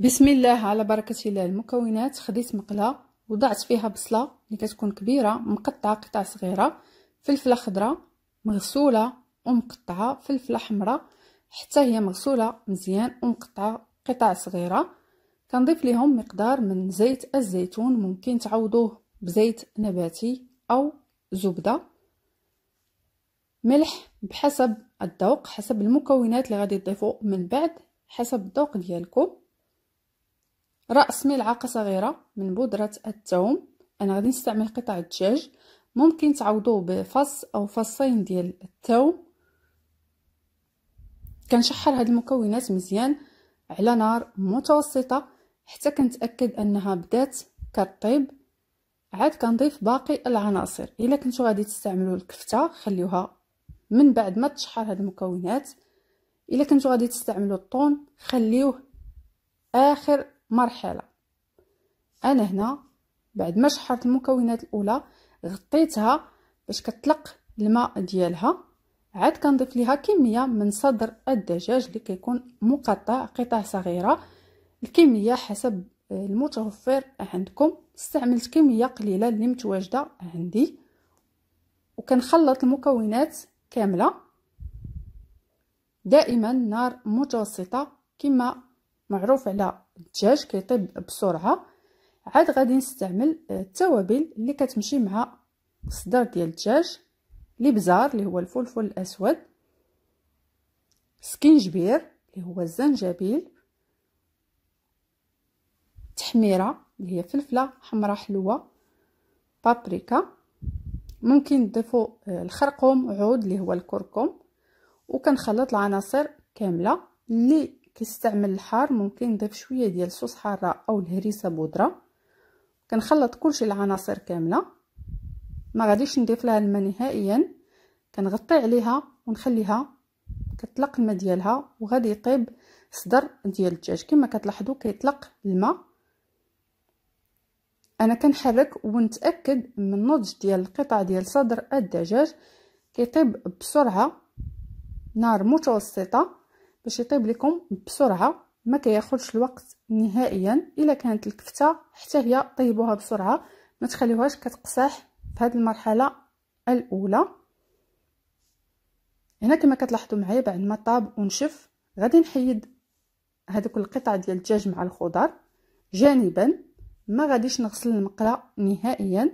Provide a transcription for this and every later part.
بسم الله على بركة الله المكونات خديت مقلة وضعت فيها بصلة اللي كتكون كبيرة مقطعة قطع صغيرة فلفلة خضراء مغسولة ومقطعة فلفلة حمراء حتى هي مغسولة مزيان ومقطعة قطع صغيرة كنضيف لهم مقدار من زيت الزيتون ممكن تعوضوه بزيت نباتي أو زبدة ملح بحسب الذوق حسب المكونات اللي غادي تضيفوا من بعد حسب الذوق ديالكم رأس ملعقة صغيرة من بودرة الثوم أنا غادي نستعمل قطع الدجاج ممكن تعوضوه بفص أو فصين ديال الثوم كنشحر هاد المكونات مزيان على نار متوسطة حتى كنتأكد أنها بدات كطيب عاد كنضيف باقي العناصر الا كنتو غادي تستعملوا الكفته خليوها من بعد ما تشحر هاد المكونات الا كنتو غادي تستعملوا الطون خليوه اخر مرحلة أنا هنا بعد ما شحرت المكونات الأولى غطيتها باش كتلق الماء ديالها عاد كنضيف ليها كمية من صدر الدجاج اللي كيكون مقطع قطع صغيرة الكمية حسب المتوفر عندكم استعملت كمية قليلة اللي متواجدة عندي وكنخلط المكونات كاملة دائما نار متوسطة كما معروف على الدجاج كيطيب بسرعه عاد غادي نستعمل آه، التوابل اللي كتمشي مع الصدر ديال الدجاج الابزار اللي هو الفلفل الاسود سكنجبير اللي هو الزنجبيل تحميره اللي هي فلفله حمراء حلوه بابريكا ممكن تضيفوا آه، الخرقوم عود اللي هو الكركم وكنخلط العناصر كامله اللي كيستعمل الحار ممكن نضيف شويه ديال الصوص حاره او الهريسه بودره كنخلط كلشي العناصر كامله ما غاديش نضيف لها الماء نهائيا كنغطي عليها ونخليها كتطلق الماء ديالها وغادي يطيب صدر ديال الدجاج كما كتلاحظوا كيطلق الماء انا كنحرك ونتاكد من النضج ديال القطع ديال صدر الدجاج كيطيب بسرعه نار متوسطه باش يطيب لكم بسرعه ما كياخذش الوقت نهائيا الا كانت الكفته حتى هي طيبوها بسرعه ما تخليوهاش كتقصح في هذه المرحله الاولى هنا كما كتلاحظوا معايا بعد ما طاب ونشف غادي نحيد هذوك القطع ديال الدجاج مع الخضر جانبا ما غاديش نغسل المقله نهائيا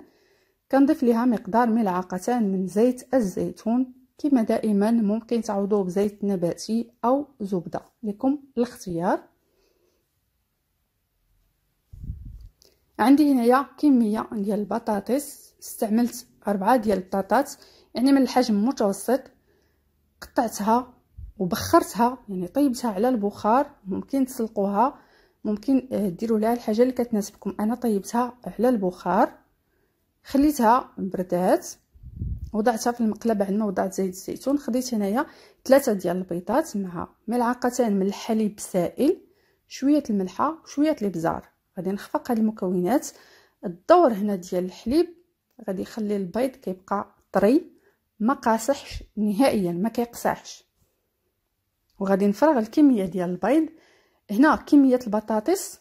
كنضيف ليها مقدار ملعقتان من زيت الزيتون كما دائما ممكن تعوضوه بزيت نباتي او زبده لكم الاختيار عندي هنايا كميه ديال البطاطس استعملت أربعة ديال البطاطات يعني من الحجم المتوسط قطعتها وبخرتها يعني طيبتها على البخار ممكن تسلقوها ممكن آه، ديروا لها الحاجه اللي كتناسبكم انا طيبتها على البخار خليتها بردات وضعتها في المقلبه بعد ما وضعت زيت الزيتون خديت هنايا ثلاثه ديال البيضات مع ملعقتين من الحليب السائل شويه الملحه وشويه الابزار غادي نخفق هاد المكونات الدور هنا ديال الحليب غادي يخلي البيض كيبقى طري ما قاصحش نهائيا ما كيقصحش وغادي نفرغ الكميه ديال البيض هنا كميه البطاطس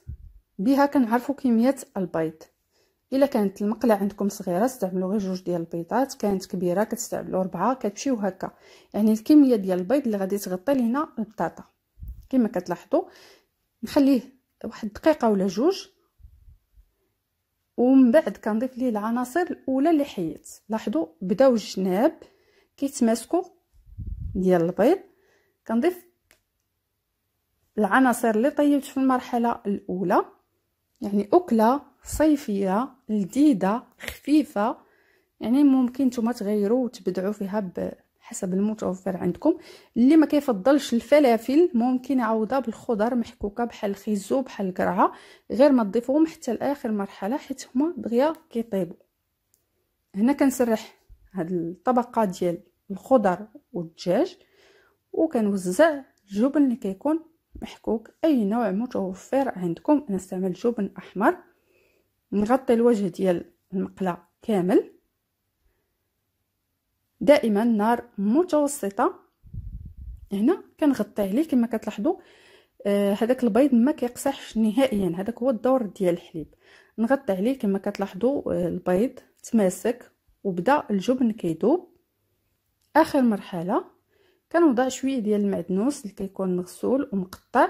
بها كنعرفوا كميه البيض الا كانت المقله عندكم صغيره استعملوا غير جوج ديال البيضات كانت كبيره كتستعملوا اربعه كتمشيو هكا يعني الكميه ديال البيض اللي غادي تغطي لينا البطاطا كما كتلاحظوا نخليه واحد دقيقه ولا جوج ومن بعد كنضيف ليه العناصر الاولى اللي حيت لاحظوا بداو الجناب كيتماسكوا ديال البيض كنضيف العناصر اللي طيبت في المرحله الاولى يعني اكله صيفيه لديدة خفيفه يعني ممكن نتوما تغيروا وتبدعوا فيها حسب المتوفر عندكم اللي ما كيفضلش الفلافل ممكن يعوضها بالخضر محكوكه بحال الخيزو بحال القرعه غير ما تضيفوهم حتى لاخر مرحله حيت هما دغيا كيطيبوا هنا كنسرح هاد الطبقه ديال الخضر والدجاج وكنوزع الجبن اللي كيكون محكوك اي نوع متوفر عندكم انا استعمل جبن احمر نغطي الوجه ديال المقله كامل دائما نار متوسطه هنا كنغطي عليه كما كتلاحظوا آه، هذاك آه البيض ما كيقصحش نهائيا هذاك هو الدور ديال الحليب نغطي عليه كما كتلاحظوا آه، البيض تماسك وبدا الجبن كيدوب اخر مرحله كنوضع شويه ديال المعدنوس اللي كيكون مغسول ومقطع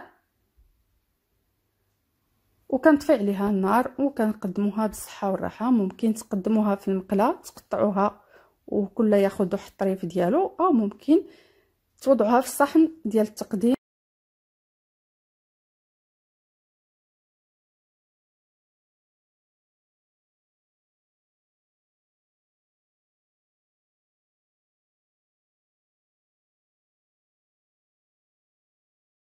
وكنطفي عليها النار وكنقدموها بالصحه والراحه ممكن تقدموها في المقله تقطعوها وكل ياخذ الطريف ديالو او ممكن توضعوها في الصحن ديال التقديم